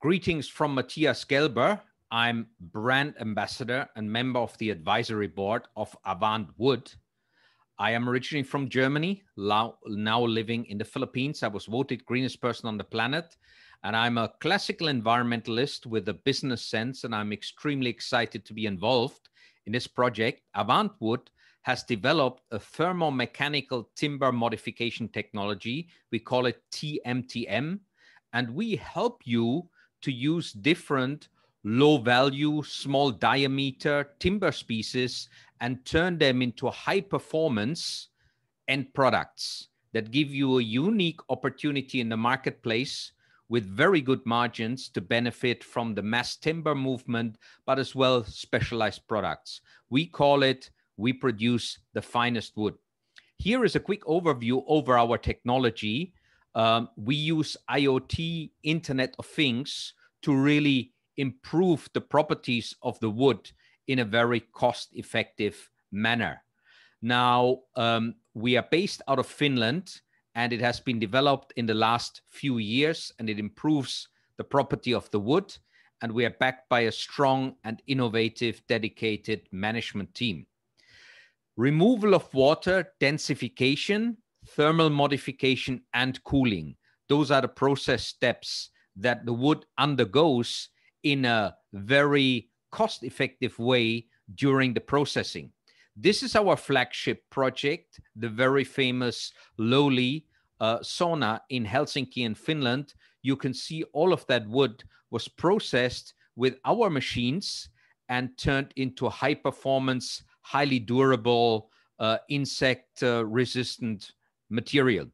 Greetings from Matthias Gelber. I'm brand ambassador and member of the advisory board of Avant Wood. I am originally from Germany, now living in the Philippines. I was voted greenest person on the planet, and I'm a classical environmentalist with a business sense, and I'm extremely excited to be involved in this project. Avant Wood has developed a thermomechanical timber modification technology. We call it TMTM, and we help you to use different low value, small diameter timber species and turn them into high performance end products that give you a unique opportunity in the marketplace with very good margins to benefit from the mass timber movement, but as well specialized products. We call it, we produce the finest wood. Here is a quick overview over our technology um, we use IoT, Internet of Things, to really improve the properties of the wood in a very cost effective manner. Now, um, we are based out of Finland and it has been developed in the last few years and it improves the property of the wood. And we are backed by a strong and innovative, dedicated management team. Removal of water densification thermal modification and cooling. Those are the process steps that the wood undergoes in a very cost effective way during the processing. This is our flagship project, the very famous Lowly uh, sauna in Helsinki in Finland. You can see all of that wood was processed with our machines and turned into high performance, highly durable, uh, insect uh, resistant material.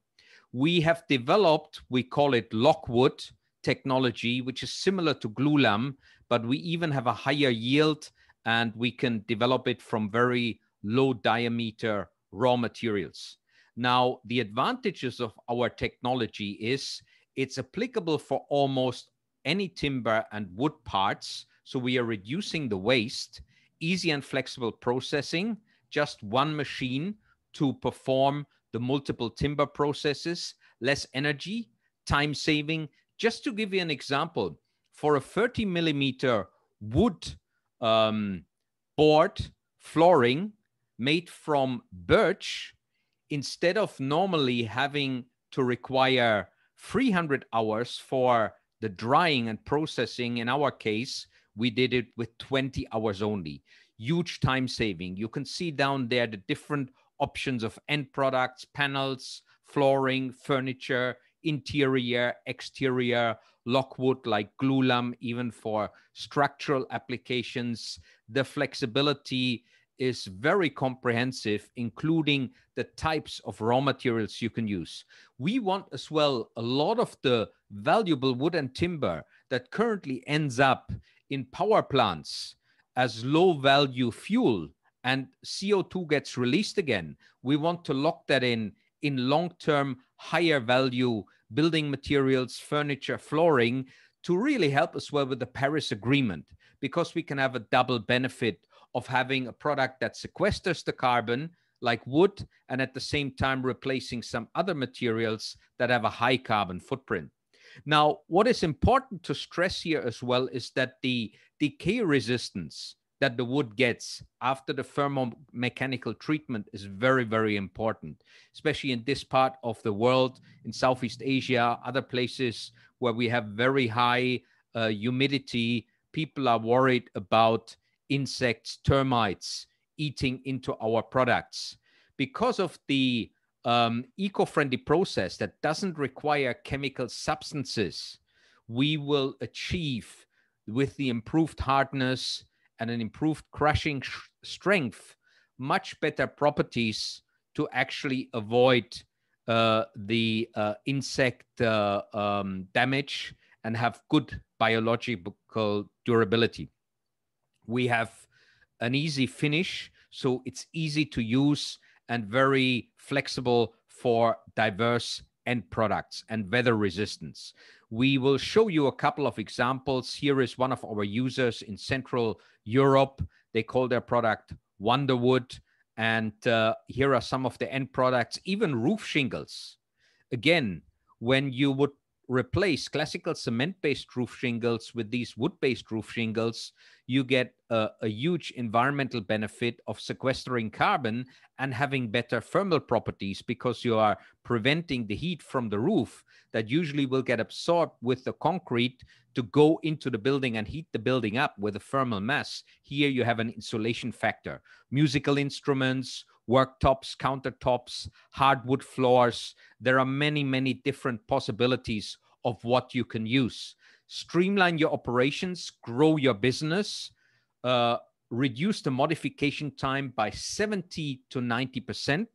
We have developed, we call it Lockwood technology, which is similar to glulam, but we even have a higher yield and we can develop it from very low diameter raw materials. Now, the advantages of our technology is it's applicable for almost any timber and wood parts. So we are reducing the waste, easy and flexible processing, just one machine to perform the multiple timber processes, less energy, time saving. Just to give you an example, for a 30 millimeter wood um, board flooring made from birch, instead of normally having to require 300 hours for the drying and processing, in our case, we did it with 20 hours only. Huge time saving. You can see down there the different options of end products, panels, flooring, furniture, interior, exterior, Lockwood like glulam, even for structural applications. The flexibility is very comprehensive, including the types of raw materials you can use. We want as well a lot of the valuable wood and timber that currently ends up in power plants as low value fuel and CO2 gets released again. We want to lock that in in long term, higher value building materials, furniture, flooring to really help as well with the Paris Agreement because we can have a double benefit of having a product that sequesters the carbon like wood and at the same time replacing some other materials that have a high carbon footprint. Now, what is important to stress here as well is that the decay resistance that the wood gets after the thermomechanical treatment is very, very important, especially in this part of the world, in Southeast Asia, other places where we have very high uh, humidity. People are worried about insects, termites eating into our products. Because of the um, eco friendly process that doesn't require chemical substances, we will achieve with the improved hardness and an improved crushing sh- strength, much better properties to actually avoid uh, the uh, insect uh, um, damage and have good biological durability. We have an easy finish, so it's easy to use and very flexible for diverse end products and weather resistance. We will show you a couple of examples. Here is one of our users in Central Europe. They call their product Wonderwood. And uh, here are some of the end products, even roof shingles. Again, when you would replace classical cement based roof shingles with these wood based roof shingles, you get a, a, huge environmental benefit of sequestering carbon and having better thermal properties because you are preventing the heat from the roof that usually will get absorbed with the concrete to go into the building and heat the building up with a thermal mass. Here you have an insulation factor. Musical instruments, worktops, countertops, hardwood floors. There are many, many different possibilities of what you can use. Streamline your operations, grow your business, uh, reduce the modification time by 70 to 90%,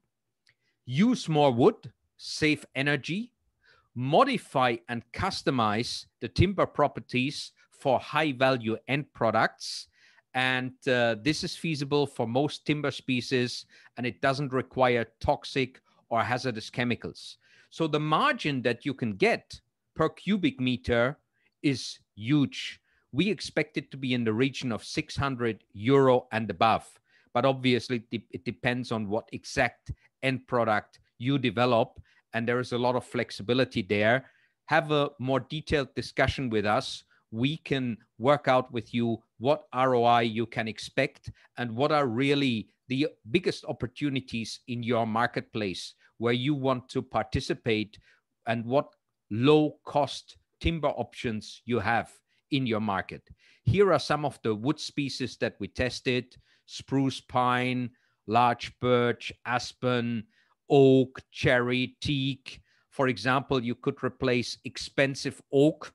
use more wood, save energy, modify and customize the timber properties for high value end products, and uh, this is feasible for most timber species and it doesn't require toxic or hazardous chemicals. So the margin that you can get per cubic meter is huge. We expect it to be in the region of 600 euro and above, but obviously it depends on what exact end product you develop. And there is a lot of flexibility there. Have a more detailed discussion with us we can work out with you what ROI you can expect and what are really the biggest opportunities in your marketplace where you want to participate and what low cost timber options you have in your market. Here are some of the wood species that we tested spruce, pine, large birch, aspen, oak, cherry, teak. For example, you could replace expensive oak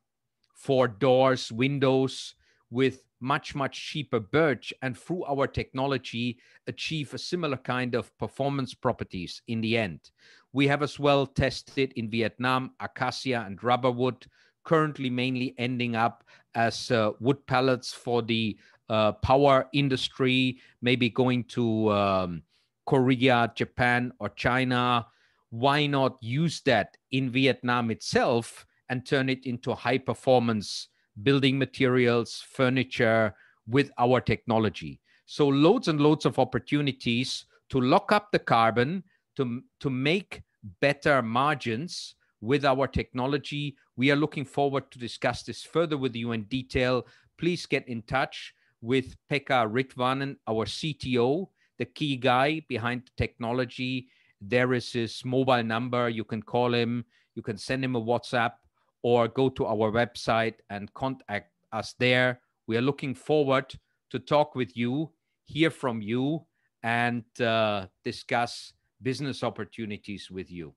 for doors, windows with much, much cheaper birch and through our technology achieve a similar kind of performance properties in the end. We have as well tested in Vietnam acacia and rubber wood, currently mainly ending up as uh, wood pallets for the uh, power industry, maybe going to um, Korea, Japan, or China. Why not use that in Vietnam itself? and turn it into high performance building materials, furniture with our technology. So, loads and loads of opportunities to lock up the carbon, to, to make better margins with our technology. We are looking forward to discuss this further with you in detail. Please get in touch with Pekka Ritvanen, our CTO, the key guy behind the technology. There is his mobile number. You can call him, you can send him a WhatsApp or go to our website and contact us there. We are looking forward to talk with you, hear from you, and uh, discuss business opportunities with you.